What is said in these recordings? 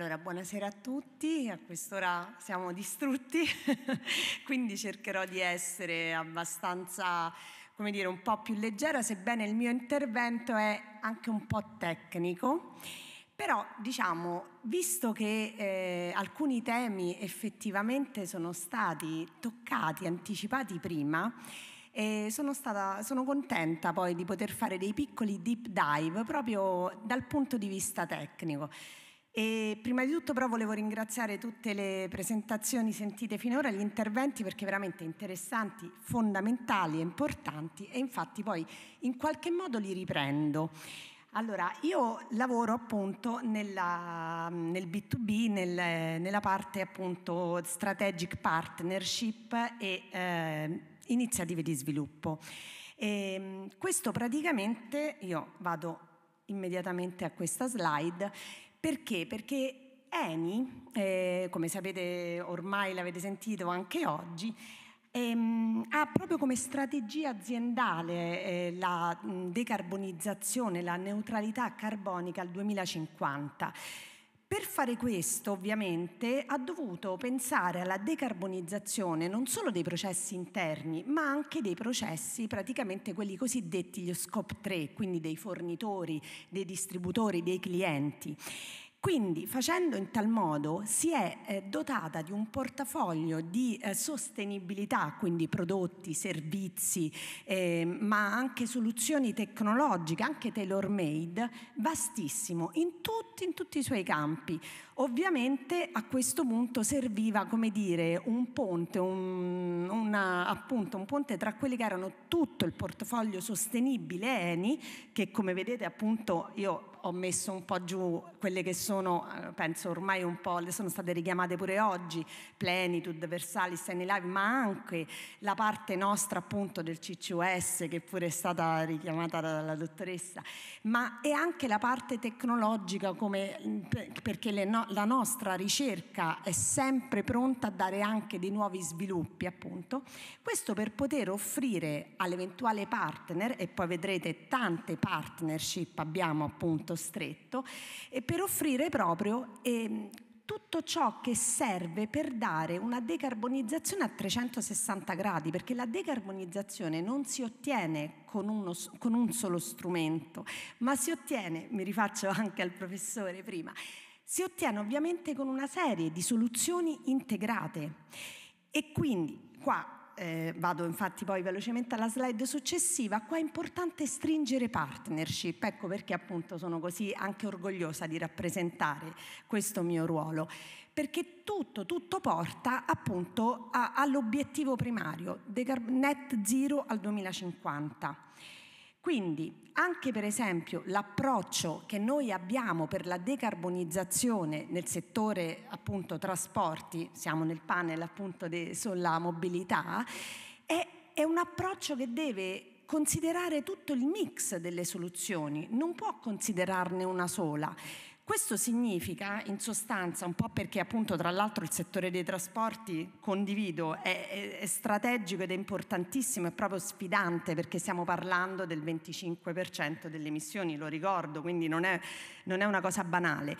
Allora, buonasera a tutti, a quest'ora siamo distrutti, quindi cercherò di essere abbastanza, come dire, un po' più leggera, sebbene il mio intervento è anche un po' tecnico. Però diciamo, visto che eh, alcuni temi effettivamente sono stati toccati, anticipati prima, eh, sono, stata, sono contenta poi di poter fare dei piccoli deep dive proprio dal punto di vista tecnico. E prima di tutto però volevo ringraziare tutte le presentazioni sentite finora, gli interventi perché veramente interessanti, fondamentali e importanti e infatti poi in qualche modo li riprendo. Allora, io lavoro appunto nella, nel B2B, nel, nella parte appunto strategic partnership e eh, iniziative di sviluppo. E, ehm, questo praticamente, io vado immediatamente a questa slide, perché? Perché Eni, eh, come sapete ormai l'avete sentito anche oggi, ehm, ha proprio come strategia aziendale eh, la decarbonizzazione, la neutralità carbonica al 2050 per fare questo ovviamente ha dovuto pensare alla decarbonizzazione non solo dei processi interni ma anche dei processi praticamente quelli cosiddetti gli scope 3, quindi dei fornitori, dei distributori, dei clienti quindi facendo in tal modo si è eh, dotata di un portafoglio di eh, sostenibilità, quindi prodotti, servizi, eh, ma anche soluzioni tecnologiche, anche tailor made, vastissimo in tutti, in tutti i suoi campi. Ovviamente a questo punto serviva come dire un ponte, un, una, appunto, un ponte tra quelli che erano tutto il portafoglio sostenibile Eni, che come vedete appunto io ho messo un po' giù quelle che sono, eh, penso ormai un po', le sono state richiamate pure oggi, Plenitude, Versalis, Live, ma anche la parte nostra appunto del CCUS che pure è stata richiamata dalla dottoressa, ma è anche la parte tecnologica come, mm, perché no, la nostra ricerca è sempre pronta a dare anche dei nuovi sviluppi appunto, questo per poter offrire all'eventuale partner e poi vedrete tante partnership abbiamo appunto molto stretto, eh, per offrire proprio ehm, tutto ciò che serve per dare una decarbonizzazione a 360 gradi, perché la decarbonizzazione non si ottiene con, uno, con un solo strumento, ma si ottiene, mi rifaccio anche al professore prima, si ottiene ovviamente con una serie di soluzioni integrate. E quindi qua eh, vado infatti poi velocemente alla slide successiva, qua è importante stringere partnership, ecco perché appunto sono così anche orgogliosa di rappresentare questo mio ruolo, perché tutto, tutto porta appunto a, all'obiettivo primario, net zero al 2050. Quindi anche per esempio l'approccio che noi abbiamo per la decarbonizzazione nel settore appunto trasporti, siamo nel panel appunto de, sulla mobilità, è, è un approccio che deve considerare tutto il mix delle soluzioni, non può considerarne una sola. Questo significa, in sostanza, un po' perché appunto tra l'altro il settore dei trasporti, condivido, è, è strategico ed è importantissimo, è proprio sfidante perché stiamo parlando del 25% delle emissioni, lo ricordo, quindi non è, non è una cosa banale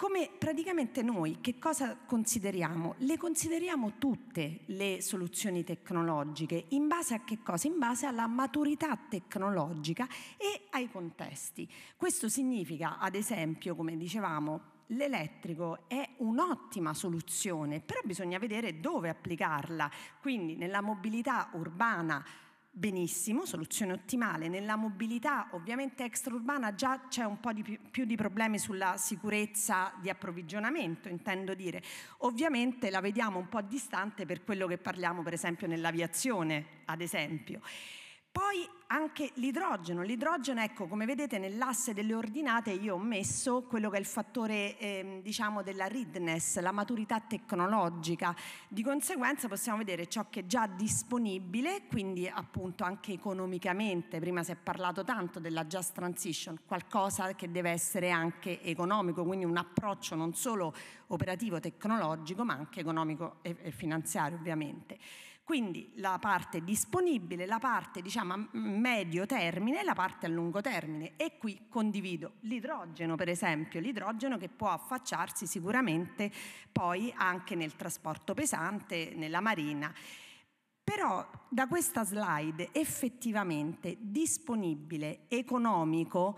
come praticamente noi che cosa consideriamo? Le consideriamo tutte le soluzioni tecnologiche, in base a che cosa? In base alla maturità tecnologica e ai contesti. Questo significa, ad esempio, come dicevamo, l'elettrico è un'ottima soluzione, però bisogna vedere dove applicarla, quindi nella mobilità urbana benissimo, soluzione ottimale. Nella mobilità ovviamente extraurbana già c'è un po' di più, più, di problemi sulla sicurezza di approvvigionamento, intendo dire. Ovviamente la vediamo un po' distante per quello che parliamo per esempio nell'aviazione, ad esempio. Poi anche l'idrogeno. L'idrogeno, ecco, come vedete nell'asse delle ordinate io ho messo quello che è il fattore, ehm, diciamo, della readiness, la maturità tecnologica. Di conseguenza possiamo vedere ciò che è già disponibile, quindi appunto anche economicamente, prima si è parlato tanto della just transition, qualcosa che deve essere anche economico, quindi un approccio non solo operativo tecnologico, ma anche economico e finanziario, ovviamente. Quindi la parte disponibile, la parte diciamo a medio termine e la parte a lungo termine e qui condivido l'idrogeno per esempio, l'idrogeno che può affacciarsi sicuramente poi anche nel trasporto pesante, nella marina. Però da questa slide effettivamente disponibile, economico,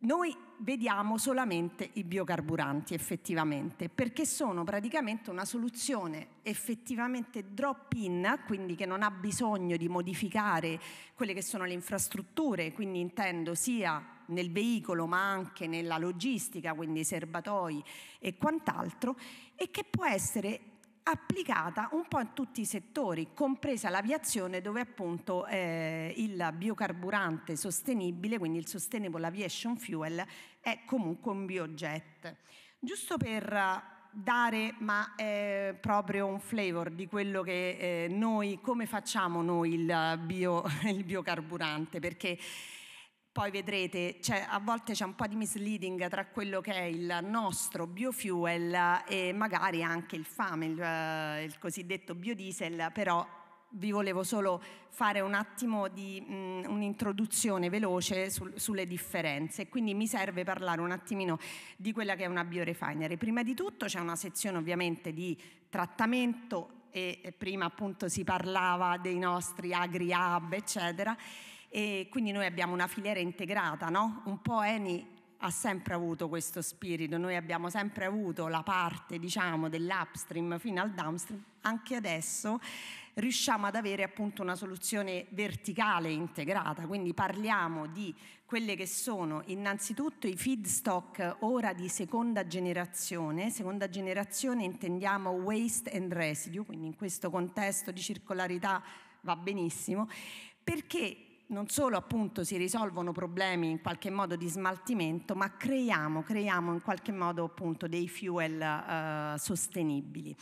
noi vediamo solamente i biocarburanti effettivamente, perché sono praticamente una soluzione effettivamente drop-in, quindi che non ha bisogno di modificare quelle che sono le infrastrutture, quindi intendo sia nel veicolo ma anche nella logistica, quindi serbatoi e quant'altro, e che può essere applicata un po' in tutti i settori, compresa l'aviazione dove appunto eh, il biocarburante sostenibile, quindi il Sustainable Aviation Fuel, è comunque un biojet. Giusto per eh, dare ma eh, proprio un flavor di quello che eh, noi, come facciamo noi il, bio, il biocarburante, perché poi vedrete, cioè, a volte c'è un po' di misleading tra quello che è il nostro biofuel e magari anche il fame, il, il cosiddetto biodiesel, però vi volevo solo fare un attimo di mh, mm, un'introduzione veloce sul, sulle differenze, quindi mi serve parlare un attimino di quella che è una biorefinery. Prima di tutto c'è una sezione ovviamente di trattamento e prima appunto si parlava dei nostri agri hub, eccetera, e quindi noi abbiamo una filiera integrata, no? Un po' Eni ha sempre avuto questo spirito, noi abbiamo sempre avuto la parte, diciamo, dell'upstream fino al downstream, anche adesso riusciamo ad avere appunto una soluzione verticale integrata, quindi parliamo di quelle che sono innanzitutto i feedstock ora di seconda generazione, seconda generazione intendiamo waste and residue, quindi in questo contesto di circolarità va benissimo, perché non solo appunto si risolvono problemi in qualche modo di smaltimento, ma creiamo, creiamo in qualche modo appunto dei fuel eh, sostenibili.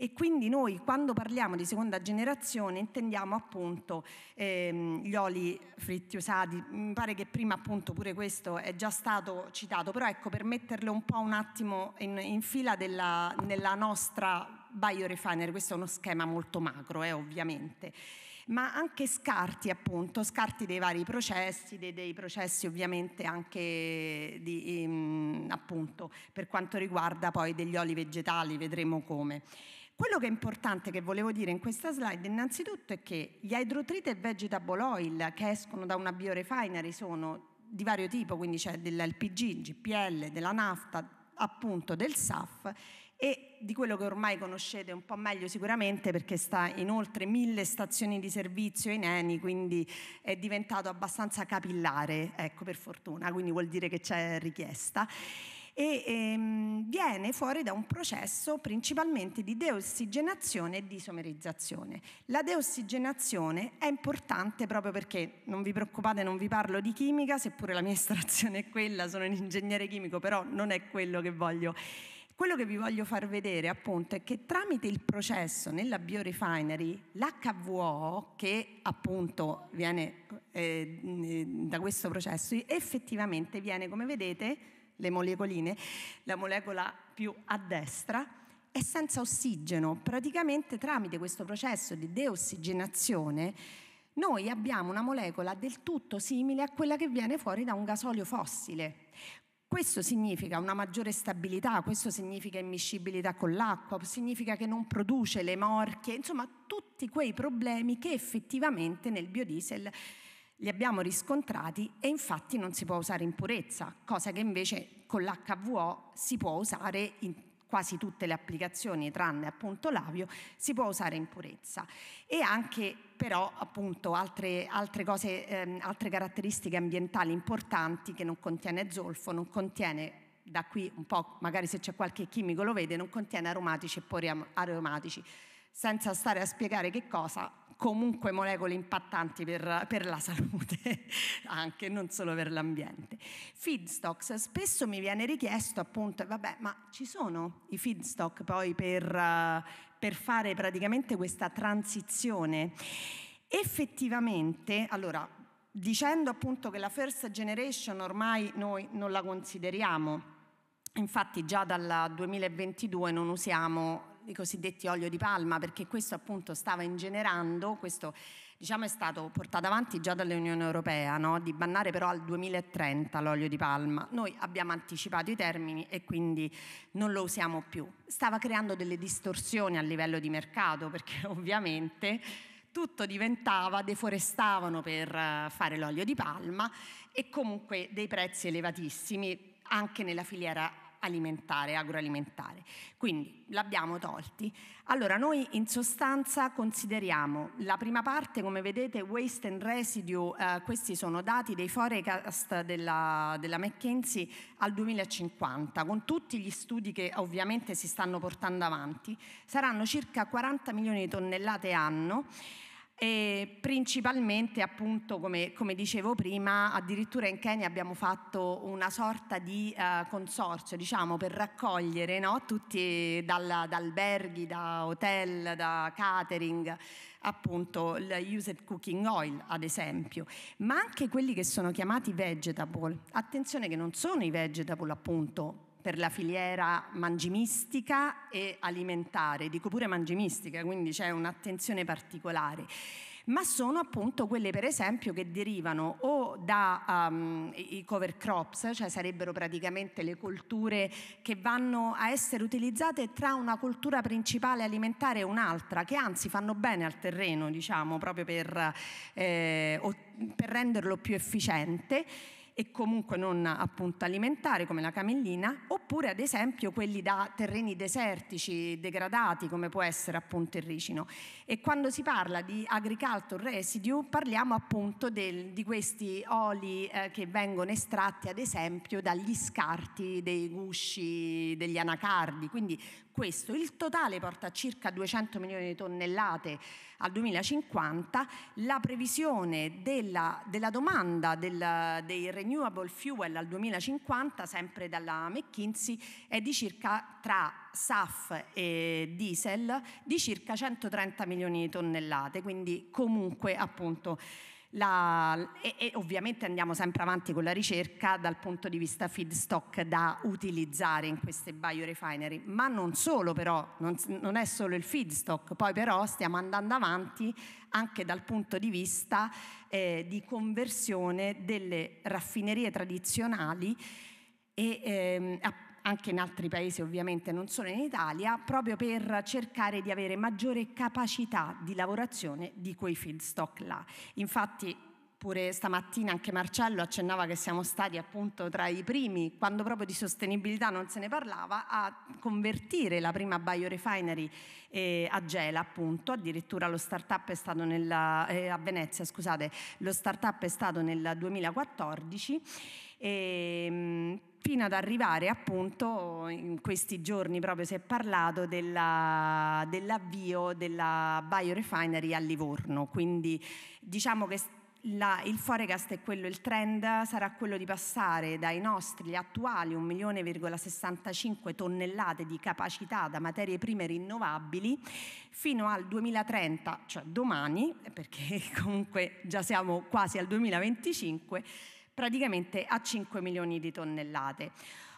E quindi noi quando parliamo di seconda generazione intendiamo appunto ehm, gli oli fritti usati. Mi pare che prima appunto pure questo è già stato citato, però ecco per metterlo un po' un attimo in, in fila della, nella nostra biorefiner, questo è uno schema molto macro eh, ovviamente ma anche scarti appunto, scarti dei vari processi, dei, dei processi ovviamente anche di, ehm, appunto, per quanto riguarda poi degli oli vegetali, vedremo come. Quello che è importante che volevo dire in questa slide innanzitutto è che gli idrotrite e vegetable oil che escono da una biorefinery sono di vario tipo, quindi c'è dell'LPG, GPL, della nafta, appunto del SAF e di quello che ormai conoscete un po' meglio sicuramente perché sta in oltre mille stazioni di servizio in ENI, quindi è diventato abbastanza capillare, ecco per fortuna, quindi vuol dire che c'è richiesta e ehm, viene fuori da un processo principalmente di deossigenazione e di isomerizzazione. La deossigenazione è importante proprio perché, non vi preoccupate, non vi parlo di chimica, seppure la mia estrazione è quella, sono un ingegnere chimico, però non è quello che voglio quello che vi voglio far vedere appunto è che tramite il processo nella biorefinery l'HVO che appunto viene eh, da questo processo effettivamente viene come vedete le molecoline, la molecola più a destra, è senza ossigeno. Praticamente tramite questo processo di deossigenazione noi abbiamo una molecola del tutto simile a quella che viene fuori da un gasolio fossile. Questo significa una maggiore stabilità, questo significa immiscibilità con l'acqua, significa che non produce le morchie, insomma tutti quei problemi che effettivamente nel biodiesel li abbiamo riscontrati e infatti non si può usare in purezza, cosa che invece con l'HVO si può usare in quasi tutte le applicazioni tranne appunto l'avio si può usare in purezza e anche però appunto altre, altre cose ehm, altre caratteristiche ambientali importanti che non contiene zolfo non contiene da qui un po' magari se c'è qualche chimico lo vede non contiene aromatici e pori aromatici. senza stare a spiegare che cosa comunque molecole impattanti per, per la salute, anche non solo per l'ambiente. Feedstocks, spesso mi viene richiesto appunto, vabbè, ma ci sono i feedstock poi per, eh, per fare praticamente questa transizione? Effettivamente, allora, dicendo appunto che la first generation ormai noi non la consideriamo, infatti già dal 2022 non usiamo i cosiddetti olio di palma, perché questo appunto stava ingenerando, questo diciamo è stato portato avanti già dall'Unione Europea, no? di bannare però al 2030 l'olio di palma. Noi abbiamo anticipato i termini e quindi non lo usiamo più. Stava creando delle distorsioni a livello di mercato, perché ovviamente tutto diventava, deforestavano per eh, fare l'olio di palma e comunque dei prezzi elevatissimi anche nella filiera alimentare, agroalimentare. Quindi l'abbiamo tolti. Allora noi in sostanza consideriamo la prima parte, come vedete, waste and residue, eh, questi sono dati dei forecast della, della McKinsey al 2050, con tutti gli studi che ovviamente si stanno portando avanti, saranno circa 40 milioni di tonnellate anno. E principalmente, appunto, come, come, dicevo prima, addirittura in Kenya abbiamo fatto una sorta di uh, consorzio, diciamo, per raccogliere no? tutti dal, da alberghi, da hotel, da catering, appunto il used cooking oil ad esempio, ma anche quelli che sono chiamati vegetable. Attenzione che non sono i vegetable appunto per la filiera mangimistica e alimentare, dico pure mangimistica, quindi c'è un'attenzione particolare ma sono appunto quelle per esempio che derivano o dai um, cover crops, cioè sarebbero praticamente le colture che vanno a essere utilizzate tra una coltura principale alimentare e un'altra, che anzi fanno bene al terreno, diciamo, proprio per, eh, per renderlo più efficiente e comunque non appunto alimentare come la camellina, oppure ad esempio quelli da terreni desertici degradati come può essere appunto il ricino. E quando si parla di agriculture residue parliamo appunto del, di questi oli eh, che vengono estratti ad esempio dagli scarti dei gusci degli anacardi, quindi questo. Il totale porta a circa 200 milioni di tonnellate al 2050. La previsione della, della domanda del, dei renewable fuel al 2050, sempre dalla McKinsey, è di circa tra SAF e diesel di circa 130 milioni di tonnellate, quindi comunque appunto la, e, e, ovviamente andiamo sempre avanti con la ricerca dal punto di vista feedstock da utilizzare in queste biorefinery, ma non solo però, non, non è solo il feedstock, poi però stiamo andando avanti anche dal punto di vista eh, di conversione delle raffinerie tradizionali e ehm, anche in altri paesi ovviamente, non solo in Italia, proprio per cercare di avere maggiore capacità di lavorazione di quei feedstock là. Infatti pure stamattina anche Marcello accennava che siamo stati appunto tra i primi, quando proprio di sostenibilità non se ne parlava, a convertire la prima biorefinery eh, a Gela appunto, addirittura lo start-up è stato nella, eh, a Venezia, scusate, lo start-up è stato nel 2014 e, ehm, fino ad arrivare appunto in questi giorni proprio si è parlato della, dell'avvio della biorefinery a Livorno, quindi diciamo che la, il forecast è quello, il trend sarà quello di passare dai nostri attuali 1,65 tonnellate di capacità da materie prime rinnovabili fino al 2030, cioè domani, perché comunque già siamo quasi al 2025 praticamente a 5 milioni di tonnellate.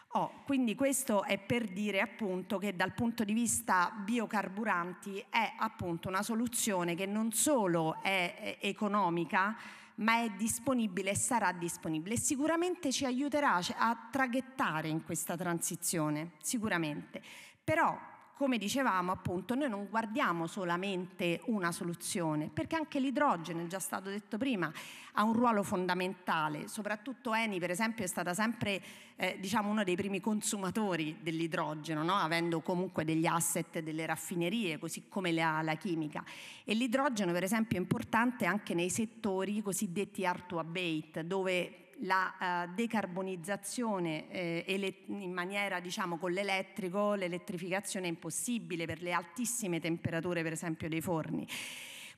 Oh, quindi questo è per dire appunto che dal punto di vista biocarburanti è appunto una soluzione che non solo è economica, ma è disponibile e sarà disponibile. E sicuramente ci aiuterà a traghettare in questa transizione, sicuramente. Però come dicevamo appunto, noi non guardiamo solamente una soluzione, perché anche l'idrogeno, è già stato detto prima, ha un ruolo fondamentale, soprattutto Eni per esempio è stata sempre eh, diciamo uno dei primi consumatori dell'idrogeno, no? avendo comunque degli asset delle raffinerie, così come la, la chimica. E l'idrogeno per esempio è importante anche nei settori cosiddetti art to abate, dove la uh, decarbonizzazione eh, ele- in maniera diciamo con l'elettrico, l'elettrificazione è impossibile per le altissime temperature per esempio dei forni.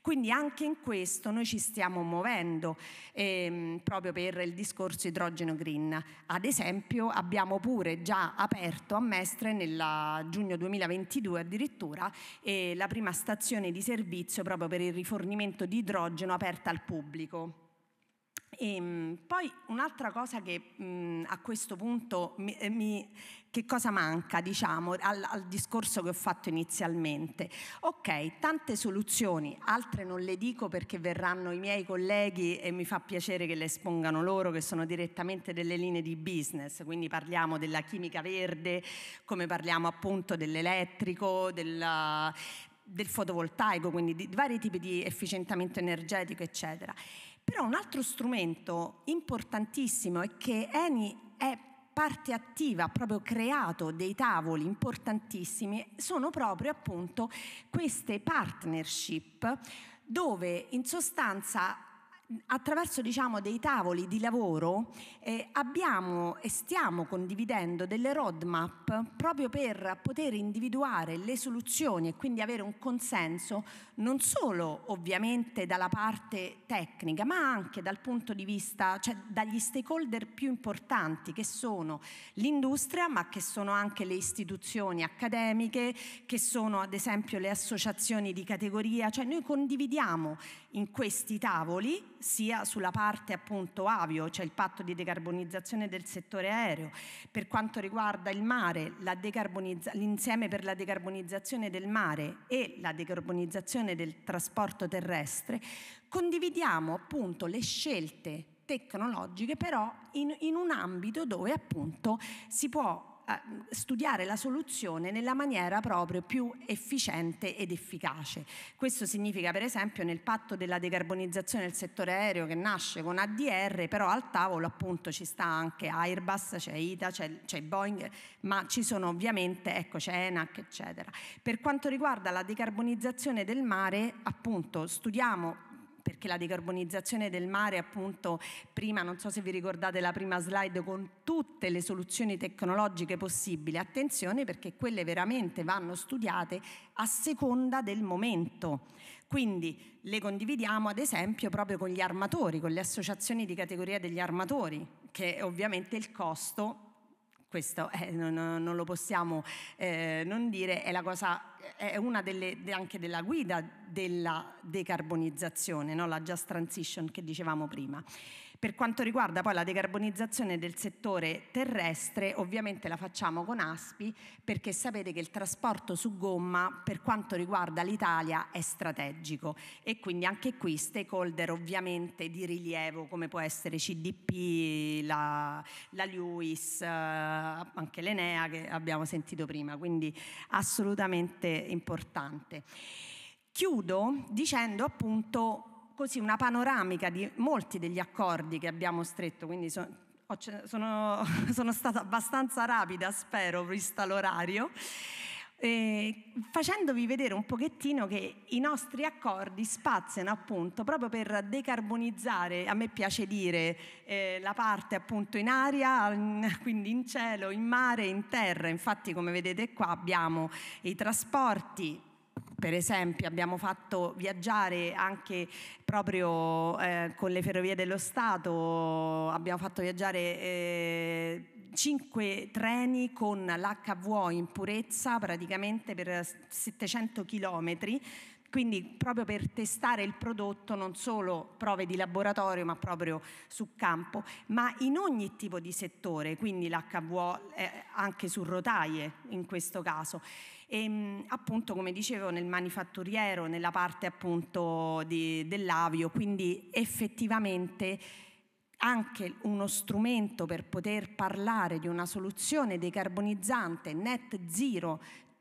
Quindi anche in questo noi ci stiamo muovendo ehm, proprio per il discorso idrogeno green. Ad esempio abbiamo pure già aperto a Mestre nel giugno 2022 addirittura eh, la prima stazione di servizio proprio per il rifornimento di idrogeno aperta al pubblico. E ehm, poi un'altra cosa che mh, mhmm, a questo punto mi, eh, mi, che cosa manca diciamo, al, al, discorso che ho fatto inizialmente? Ok, tante soluzioni, altre non le dico perché verranno i miei colleghi e mi fa piacere che le espongano loro che sono direttamente delle linee di business, quindi parliamo della chimica verde, come parliamo appunto dell'elettrico, della, del fotovoltaico, quindi di, di vari tipi di efficientamento energetico eccetera. Però un altro strumento importantissimo è che Eni è parte attiva, ha proprio creato dei tavoli importantissimi, sono proprio appunto queste partnership dove in sostanza attraverso diciamo, dei tavoli di lavoro eh, abbiamo e stiamo condividendo delle roadmap proprio per poter individuare le soluzioni e quindi avere un consenso non solo ovviamente dalla parte tecnica ma anche dal punto di vista, cioè dagli stakeholder più importanti che sono l'industria ma che sono anche le istituzioni accademiche, che sono ad esempio le associazioni di categoria, cioè noi condividiamo in questi tavoli sia sulla parte appunto avio, cioè il patto di decarbonizzazione del settore aereo, per quanto riguarda il mare, decarbonizza- l'insieme per la decarbonizzazione del mare e la decarbonizzazione del trasporto terrestre, condividiamo appunto le scelte tecnologiche però in, in un ambito dove appunto si può studiare la soluzione nella maniera proprio più efficiente ed efficace. Questo significa per esempio nel patto della decarbonizzazione del settore aereo che nasce con ADR, però al tavolo appunto ci sta anche Airbus, c'è ITA, c'è, Boeing, ma ci sono ovviamente, ecco c'è ENAC eccetera. Per quanto riguarda la decarbonizzazione del mare appunto studiamo perché la decarbonizzazione del mare appunto prima, non so se vi ricordate la prima slide, con tutte le soluzioni tecnologiche possibili, attenzione perché quelle veramente vanno studiate a seconda del momento, quindi le condividiamo ad esempio proprio con gli armatori, con le associazioni di categoria degli armatori, che ovviamente il costo questo eh, non, non, lo possiamo eh, non dire, è, cosa, è una delle, anche della guida della decarbonizzazione, no? la just transition che dicevamo prima. Per quanto riguarda poi la decarbonizzazione del settore terrestre, ovviamente la facciamo con ASPI perché sapete che il trasporto su gomma per quanto riguarda l'Italia è strategico e quindi anche qui stakeholder ovviamente di rilievo come può essere CDP, la, la Lewis, eh, anche l'Enea che abbiamo sentito prima, quindi assolutamente importante. Chiudo dicendo appunto così una panoramica di molti degli accordi che abbiamo stretto, quindi so, sono, sono, stata abbastanza rapida, spero, vista l'orario, eh, facendovi vedere un pochettino che i nostri accordi spaziano appunto proprio per decarbonizzare, a me piace dire, eh, la parte appunto in aria, quindi in cielo, in mare, in terra, infatti come vedete qua abbiamo i trasporti, per esempio abbiamo fatto viaggiare anche proprio eh, con le ferrovie dello Stato, abbiamo fatto viaggiare eh, cinque treni con l'HVO in purezza praticamente per 700 chilometri quindi proprio per testare il prodotto non solo prove di laboratorio ma proprio su campo, ma in ogni tipo di settore, quindi l'HVO eh, anche su rotaie in questo caso. E, ehm, appunto, come dicevo, nel manifatturiero, nella parte appunto di, dell'avio, quindi effettivamente anche uno strumento per poter parlare di una soluzione decarbonizzante net zero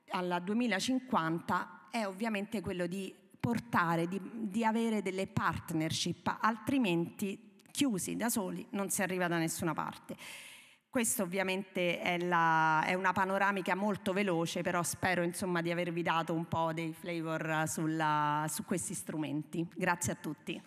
alla 2050 è ovviamente quello di portare, di, di avere delle partnership, altrimenti chiusi da soli non si arriva da nessuna parte. Questa ovviamente è, la, è, una panoramica molto veloce, però spero insomma, di avervi dato un po' dei flavor sulla, su questi strumenti. Grazie a tutti.